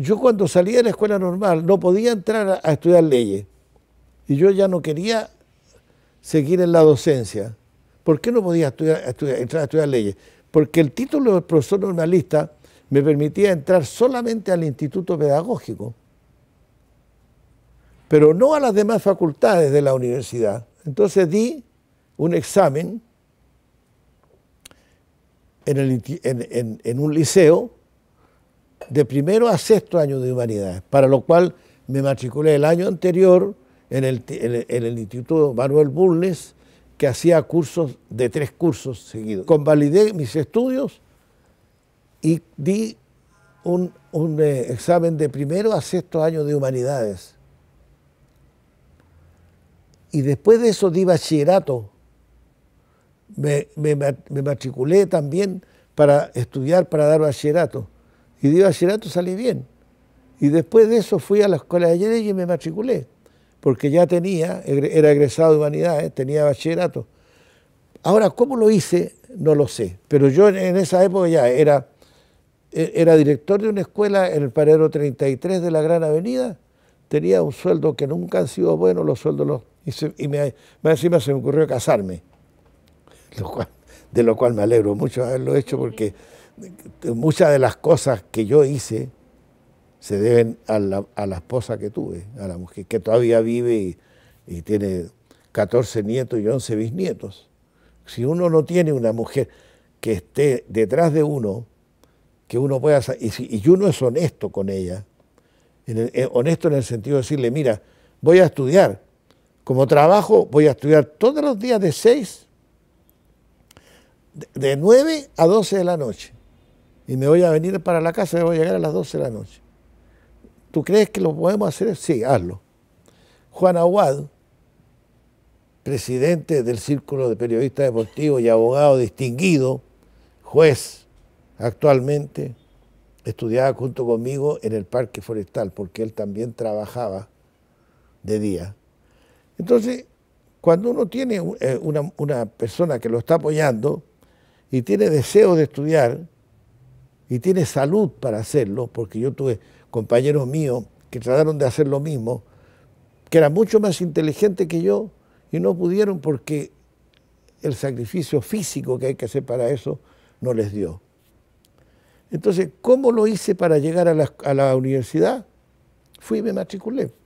yo cuando salía de la escuela normal no podía entrar a, estudiar leyes y yo ya no quería seguir en la docencia. ¿Por qué no podía entrar a estudiar leyes? Porque el título de profesor normalista me permitía entrar solamente al instituto pedagógico, pero no a las demás facultades de la universidad. Entonces di un examen en un liceo de primero a sexto año de humanidades, para lo cual me matriculé el año anterior en el, Instituto Manuel Bulnes, que hacía cursos de tres cursos seguidos. Convalidé mis estudios y di un, eh, examen de primero a sexto año de humanidades. Y después de eso di bachillerato. me matriculé también para estudiar, para dar bachillerato y di bachillerato salí bien. Y después de eso fui a la escuela de Leyes y me matriculé, porque ya tenía, era egresado de humanidades, tenía bachillerato. Ahora, ¿cómo lo hice? No lo sé, pero yo en esa época ya era, e, era director de una escuela en el paradero 33 de la Gran Avenida, tenía un sueldo que nunca han sido buenos, los sueldos los... Y, me, encima se me ocurrió casarme, de lo cual me alegro mucho haberlo hecho porque muchas de las cosas que yo hice se deben a la, esposa que tuve, a la mujer que todavía vive y, tiene 14 nietos y 11 bisnietos. Si uno no tiene una mujer que esté detrás de uno, que uno pueda... Y, uno es honesto con ella, eh, honesto en el sentido de decirle, mira, voy a estudiar. Como trabajo voy a estudiar todos los días de 6, de 9 a 12 de la noche y me voy a venir para la casa y voy a llegar a las 12 de la noche. ¿Tú crees que lo podemos hacer? Sí, hazlo. Juan Aguad, presidente del Círculo de Periodistas Deportivos y abogado distinguido, juez actualmente, estudiaba junto conmigo en el Parque Forestal, porque él también trabajaba de día. Entonces, cuando uno tiene eh, una, una persona que lo está apoyando y tiene deseo de estudiar, y tiene salud para hacerlo, porque yo tuve compañeros míos que trataron de hacer lo mismo, que eran mucho más inteligentes que yo y no pudieron porque el sacrificio físico que hay que hacer para eso no les dio. Entonces, ¿cómo lo hice para llegar a la, universidad? Fui y me matriculé.